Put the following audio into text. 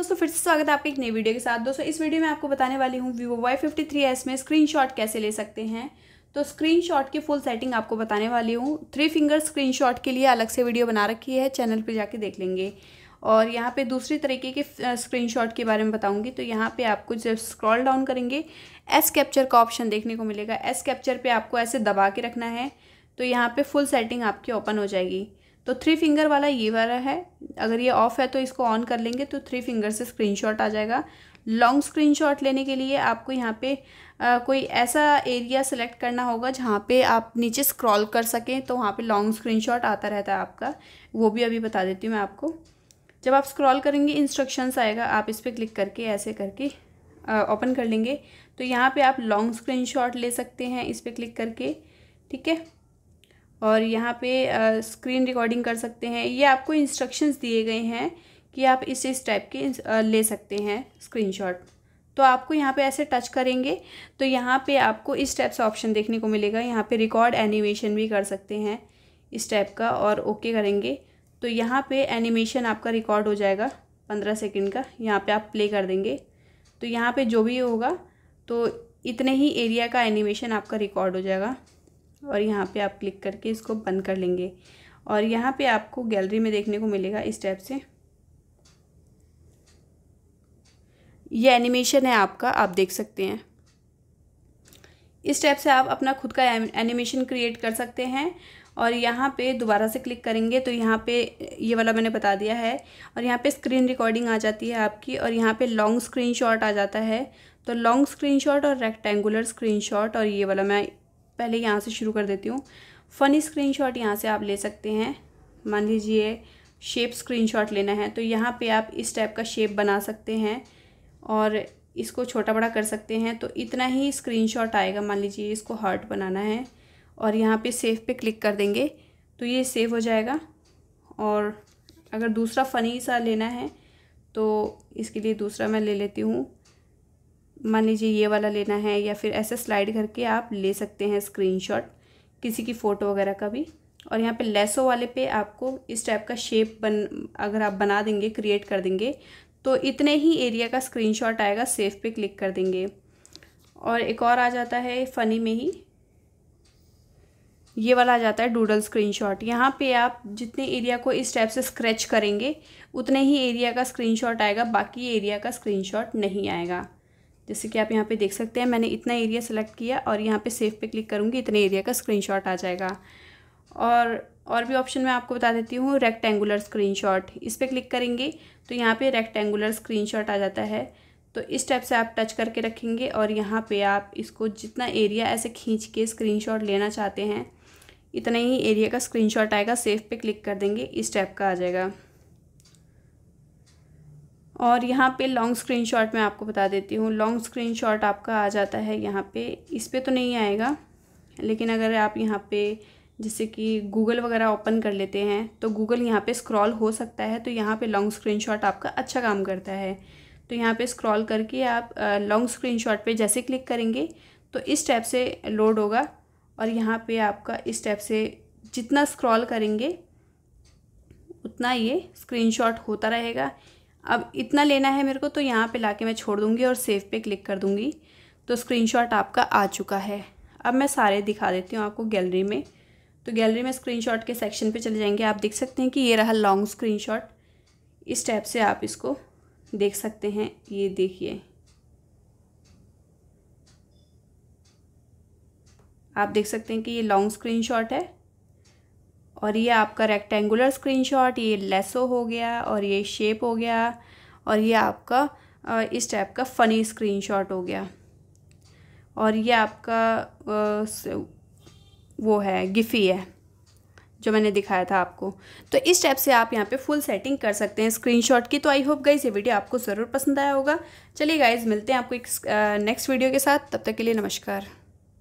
दोस्तों फिर से स्वागत है आपके एक नई वीडियो के साथ दोस्तों इस वीडियो में आपको बताने वाली हूँ Vivo Y fifty three S में स्क्रीनशॉट कैसे ले सकते हैं तो स्क्रीनशॉट की फुल सेटिंग आपको बताने वाली हूँ थ्री फिंगर स्क्रीनशॉट के लिए अलग से वीडियो बना रखी है चैनल पर जाके देख लेंगे और यहाँ पे दूसरी तरीके के शॉट के बारे में बताऊँगी तो यहाँ पे आपको जब स्क्रॉल डाउन करेंगे एस कैप्चर का ऑप्शन देखने को मिलेगा एस कैप्चर पर आपको ऐसे दबा के रखना है तो यहाँ पर फुल सेटिंग आपकी ओपन हो जाएगी तो थ्री फिंगर वाला ये वाला है अगर ये ऑफ है तो इसको ऑन कर लेंगे तो थ्री फिंगर से स्क्रीनशॉट आ जाएगा लॉन्ग स्क्रीनशॉट लेने के लिए आपको यहाँ पे आ, कोई ऐसा एरिया सेलेक्ट करना होगा जहाँ पे आप नीचे स्क्रॉल कर सकें तो वहाँ पे लॉन्ग स्क्रीनशॉट आता रहता है आपका वो भी अभी बता देती हूँ मैं आपको जब आप स्क्रॉल करेंगे इंस्ट्रक्शंस आएगा आप इस पर क्लिक करके ऐसे करके ओपन कर लेंगे तो यहाँ पे आप लॉन्ग स्क्रीनशॉट ले सकते हैं इस पर क्लिक करके ठीक है और यहाँ पे स्क्रीन रिकॉर्डिंग कर सकते हैं ये आपको इंस्ट्रक्शंस दिए गए हैं कि आप इस इस टाइप के ले सकते हैं स्क्रीनशॉट तो आपको यहाँ पे ऐसे टच करेंगे तो यहाँ पे आपको इस टाइप से ऑप्शन देखने को मिलेगा यहाँ पे रिकॉर्ड एनिमेशन भी कर सकते हैं इस टाइप का और ओके करेंगे तो यहाँ पे एनिमेशन आपका रिकॉर्ड हो जाएगा पंद्रह सेकंड का यहाँ पे आप प्ले कर देंगे तो यहाँ पे जो भी होगा तो इतने ही एरिया का एनिमेशन आपका रिकॉर्ड हो जाएगा और यहाँ पे आप क्लिक करके इसको बंद कर लेंगे और यहाँ पे आपको गैलरी में देखने को मिलेगा इस टाइप से ये एनिमेशन है आपका आप देख सकते हैं इस टाइप से आप अपना खुद का एनिमेशन क्रिएट कर सकते हैं और यहाँ पे दोबारा से क्लिक करेंगे तो यहाँ पे ये वाला मैंने बता दिया है और यहाँ पे स्क्रीन रिकॉर्डिंग आ जाती है आपकी और यहाँ पे लॉन्ग स्क्रीनशॉट आ जाता है तो लॉन्ग स्क्रीनशॉट और रेक्टेंगुलर स्क्रीनशॉट और ये वाला मैं पहले यहाँ से शुरू कर देती हूँ फ़नी स्क्रीन शॉट यहाँ से आप ले सकते हैं मान लीजिए शेप स्क्रीन शॉट लेना है तो यहाँ पे आप इस टाइप का शेप बना सकते हैं और इसको छोटा बड़ा कर सकते हैं तो इतना ही स्क्रीन शॉट आएगा मान लीजिए इसको हार्ट बनाना है और यहाँ पे सेव पे क्लिक कर देंगे तो ये सेव हो जाएगा और अगर दूसरा फ़नी सा लेना है तो इसके लिए दूसरा मैं ले लेती हूँ मान लीजिए ये वाला लेना है या फिर ऐसे स्लाइड करके आप ले सकते हैं स्क्रीनशॉट किसी की फ़ोटो वगैरह का भी और यहाँ पे लेसो वाले पे आपको इस टाइप का शेप बन अगर आप बना देंगे क्रिएट कर देंगे तो इतने ही एरिया का स्क्रीनशॉट आएगा सेफ पे क्लिक कर देंगे और एक और आ जाता है फ़नी में ही ये वाला आ जाता है डूडल स्क्रीनशॉट यहाँ पे आप जितने एरिया को इस टाइप से स्क्रैच करेंगे उतने ही एरिया का स्क्रीनशॉट आएगा बाकी एरिया का स्क्रीनशॉट नहीं आएगा जैसे कि आप यहाँ पे देख सकते हैं मैंने इतना एरिया सेलेक्ट किया और यहाँ पे सेव पे क्लिक करूँगी इतने एरिया का स्क्रीनशॉट आ जाएगा और और भी ऑप्शन मैं आपको बता देती हूँ रेक्टेंगुलर स्क्रीनशॉट इस पर क्लिक करेंगे तो यहाँ पे रेक्टेंगुलर स्क्रीनशॉट आ जाता है तो इस टाइप से आप टच करके रखेंगे और यहाँ पे आप इसको जितना एरिया ऐसे खींच के स्क्रीनशॉट लेना चाहते हैं इतना ही एरिया का स्क्रीनशॉट आएगा सेफ पे क्लिक कर देंगे इस टाइप का आ जाएगा और यहाँ पे लॉन्ग स्क्रीनशॉट मैं आपको बता देती हूँ लॉन्ग स्क्रीनशॉट आपका आ जाता है यहाँ पे इस पर तो नहीं आएगा लेकिन अगर आप यहाँ पे जैसे कि गूगल वगैरह ओपन कर लेते हैं तो गूगल यहाँ पे स्क्रॉल हो सकता है तो यहाँ पे लॉन्ग स्क्रीनशॉट आपका अच्छा काम करता है तो यहाँ पे स्क्रॉल करके आप लॉन्ग स्क्रीन शॉट जैसे क्लिक करेंगे तो इस टैप से लोड होगा और यहाँ पर आपका इस टैप से जितना स्क्रॉल करेंगे उतना ये स्क्रीन होता रहेगा अब इतना लेना है मेरे को तो यहाँ पे लाके मैं छोड़ दूँगी और सेव पे क्लिक कर दूँगी तो स्क्रीनशॉट आपका आ चुका है अब मैं सारे दिखा देती हूँ आपको गैलरी में तो गैलरी में स्क्रीनशॉट के सेक्शन पे चले जाएंगे आप देख सकते हैं कि ये रहा लॉन्ग स्क्रीनशॉट इस टाइप से आप इसको देख सकते हैं ये देखिए आप देख सकते हैं कि ये लॉन्ग स्क्रीनशॉट है और ये आपका रेक्टेंगुलर स्क्रीनशॉट ये लेसो हो गया और ये शेप हो गया और ये आपका इस टाइप का फ़नी स्क्रीनशॉट हो गया और ये आपका वो है गिफ़ी है जो मैंने दिखाया था आपको तो इस टाइप से आप यहाँ पे फुल सेटिंग कर सकते हैं स्क्रीनशॉट की तो आई होप गाइज ये वीडियो आपको ज़रूर पसंद आया होगा चलिए गाइज मिलते हैं आपको एक नेक्स्ट वीडियो के साथ तब तक के लिए नमस्कार